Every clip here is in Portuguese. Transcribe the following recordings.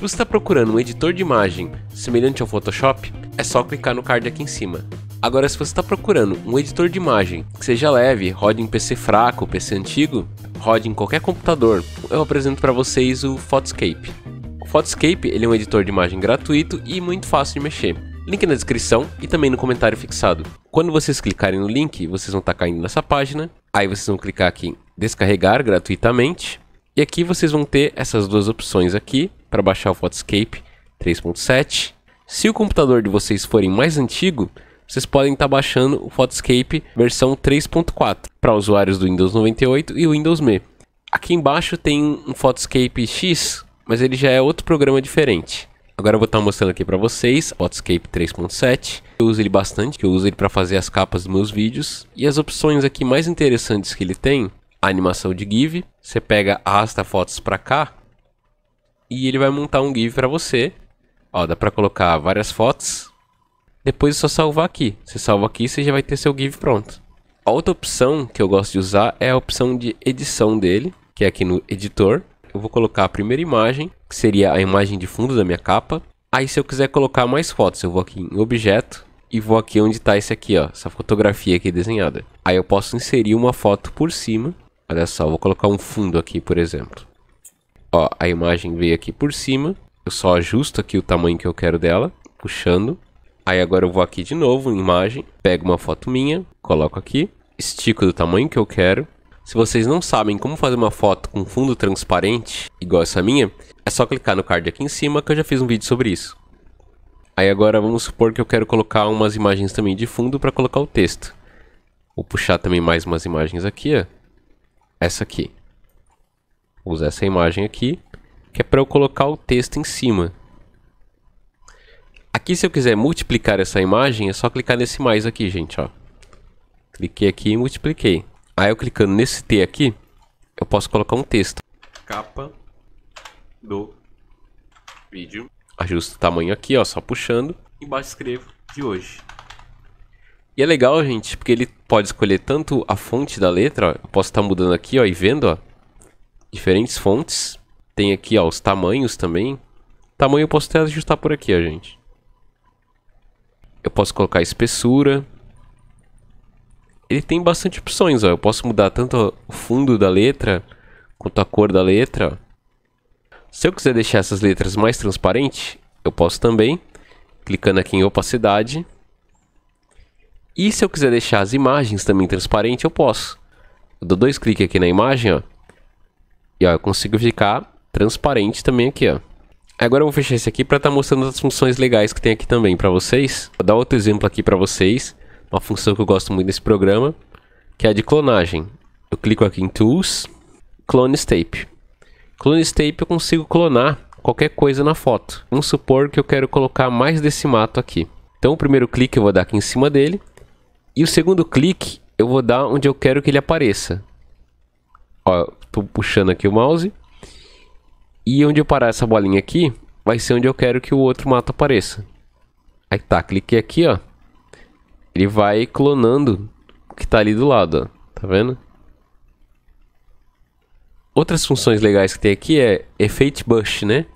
Se você está procurando um editor de imagem semelhante ao Photoshop, é só clicar no card aqui em cima. Agora, se você está procurando um editor de imagem que seja leve, rode em PC fraco, PC antigo, rode em qualquer computador, eu apresento para vocês o Photoscape. O Photoscape ele é um editor de imagem gratuito e muito fácil de mexer. Link na descrição e também no comentário fixado. Quando vocês clicarem no link, vocês vão estar tá caindo nessa página. Aí vocês vão clicar aqui em descarregar gratuitamente. E aqui vocês vão ter essas duas opções aqui, para baixar o Photoscape 3.7. Se o computador de vocês forem mais antigo, vocês podem estar tá baixando o Photoscape versão 3.4 para usuários do Windows 98 e Windows ME. Aqui embaixo tem um Photoscape X, mas ele já é outro programa diferente. Agora eu vou estar tá mostrando aqui para vocês Photoscape 3.7. Eu uso ele bastante, eu uso ele para fazer as capas dos meus vídeos. E as opções aqui mais interessantes que ele tem, a animação de GIF. Você pega, arrasta fotos para cá e ele vai montar um GIF para você. Ó, dá para colocar várias fotos. Depois é só salvar aqui. Você salva aqui e você já vai ter seu GIF pronto. A outra opção que eu gosto de usar é a opção de edição dele, que é aqui no editor. Eu vou colocar a primeira imagem, que seria a imagem de fundo da minha capa. Aí se eu quiser colocar mais fotos, eu vou aqui em objeto e vou aqui onde está esse aqui, ó, essa fotografia aqui desenhada. Aí eu posso inserir uma foto por cima. Olha só, vou colocar um fundo aqui, por exemplo. Ó, a imagem veio aqui por cima. Eu só ajusto aqui o tamanho que eu quero dela, puxando. Aí agora eu vou aqui de novo em imagem, pego uma foto minha, coloco aqui, estico do tamanho que eu quero. Se vocês não sabem como fazer uma foto com fundo transparente, igual essa minha, é só clicar no card aqui em cima que eu já fiz um vídeo sobre isso. Aí agora vamos supor que eu quero colocar umas imagens também de fundo para colocar o texto. Vou puxar também mais umas imagens aqui, ó. Essa aqui. Vou usar essa imagem aqui, que é para eu colocar o texto em cima. Aqui se eu quiser multiplicar essa imagem, é só clicar nesse mais aqui, gente, ó. Cliquei aqui e multipliquei. Aí eu clicando nesse T aqui, eu posso colocar um texto. Capa do vídeo. Ajusto o tamanho aqui, ó, só puxando. Embaixo escrevo de hoje. E é legal, gente, porque ele pode escolher tanto a fonte da letra, ó, eu posso estar tá mudando aqui, ó, e vendo, ó diferentes fontes. Tem aqui ó, os tamanhos também. Tamanho eu posso até ajustar por aqui, ó, gente. Eu posso colocar espessura. Ele tem bastante opções, ó. Eu posso mudar tanto o fundo da letra quanto a cor da letra. Se eu quiser deixar essas letras mais transparentes, eu posso também, clicando aqui em opacidade. E se eu quiser deixar as imagens também transparentes, eu posso. Eu dou dois cliques aqui na imagem, ó. E ó, eu consigo ficar transparente também aqui, ó. Agora eu vou fechar esse aqui para estar tá mostrando as funções legais que tem aqui também para vocês. Vou dar outro exemplo aqui para vocês. Uma função que eu gosto muito desse programa, que é a de clonagem. Eu clico aqui em Tools, Clone Tape. Clone Tape eu consigo clonar qualquer coisa na foto. Vamos supor que eu quero colocar mais desse mato aqui. Então o primeiro clique eu vou dar aqui em cima dele. E o segundo clique eu vou dar onde eu quero que ele apareça. Ó, Tô puxando aqui o mouse. E onde eu parar essa bolinha aqui, vai ser onde eu quero que o outro mato apareça. Aí tá, cliquei aqui, ó. Ele vai clonando o que tá ali do lado, ó. Tá vendo? Outras funções legais que tem aqui é efeito bush, né?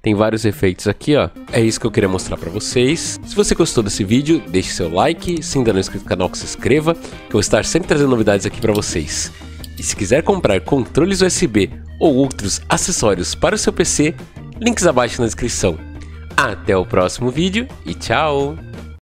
Tem vários efeitos aqui, ó. É isso que eu queria mostrar pra vocês. Se você gostou desse vídeo, deixe seu like. Se ainda não é inscrito no canal, se inscreva. Que eu vou estar sempre trazendo novidades aqui pra vocês. E se quiser comprar controles USB ou outros acessórios para o seu PC, links abaixo na descrição. Até o próximo vídeo e tchau!